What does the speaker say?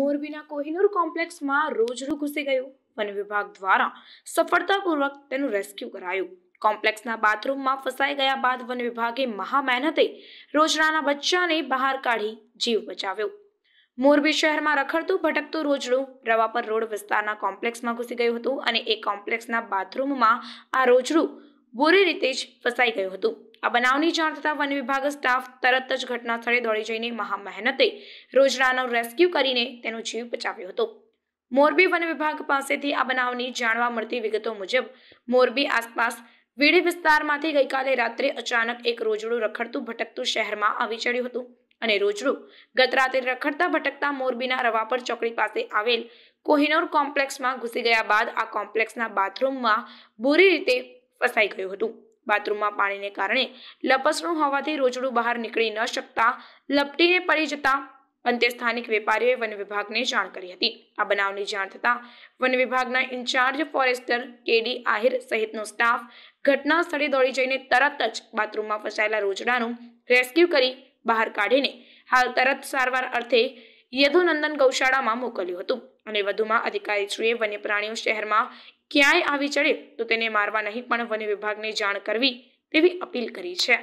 મોરબીના કોહિનૂર કોમ્પ્લેક્સમાં રોજડું ઘૂસી ગયું વન વિભાગ દ્વારા સફળતાપૂર્વક તેનું રેસ્ક્યુ કરાયું કોમ્પ્લેક્સના બાથરૂમમાં ફસાઈ ગયા બાદ વન વિભાગે મહા મહેનતે રોજડાના બચ્ચાને બહાર કાઢી જીવ બચાવ્યો મોરબી શહેરમાં રખડતું ભટકતું રોજડું રવાપર રોડ વિસ્તારના કોમ્પ્લેક્સમાં ઘૂસી ગયું હતું અને એ કોમ્પ્લેક્સના બાથરૂમમાં આ રોજડું બુરી રીતે જ ફસાઈ ગયું હતું આ બનાવની જાણ થતાં વન વિભાગ સ્ટાફ તરત જ ઘટના સ્થળે દોડી જઈને મહા મહેનતે રોજડાનો રેસ્ક્યુ કરીને તેનો જીવ બચાવ્યો હતો મોરબી વન વિભાગ પાસેથી આ બનાવની જાણવા મળતી વિગતો મુજબ મોરબી આસપાસ વીડી વિસ્તારમાંથી ગઈકાલે રાત્રે અચાનક એક રોજડું રખડતું ભટકતું શહેરમાં આવી ચડ્યું હતું અને રોજડું ગત રાત્રે રખડતા ભટકતા મોરબીના રવાપર ચોકડી પાસે આવેલ કોહિનોર કોમ્પ્લેક્સમાં ઘૂસી ગયા બાદ આ કોમ્પ્લેક્સના બાથરૂમમાં બુરી રીતે ફસાઈ ગયું હતું બાથરૂમમાં પાણીને કારણે લપસણું હોવાથી રોજડું બહાર નીકળી ન શકતા લપટીને પડી જતા અંતે સ્થાનિક વેપારીઓએ વન વિભાગને જાણ કરી હતી આ બનાવની જાણ થતાં વન વિભાગના ઇન્ચાર્જ ફોરેસ્ટર કેડી આહિર સહિતનો સ્ટાફ ઘટના સ્થળે દોડી જઈને તરત જ બાથરૂમમાં ફસાયેલા રોજડાનું રેસ્ક્યુ કરી બહાર કાઢીને હાલ તરત સારવાર અર્થે યદુનંદન ગૌશાળામાં મોકલ્યું હતું અને વધુમાં અધિકારીશ્રીએ વન્ય પ્રાણીઓ શહેરમાં ક્યાંય આવી ચડે તો તેને મારવા નહીં પણ વન વિભાગને જાણ કરવી તેવી અપીલ કરી છે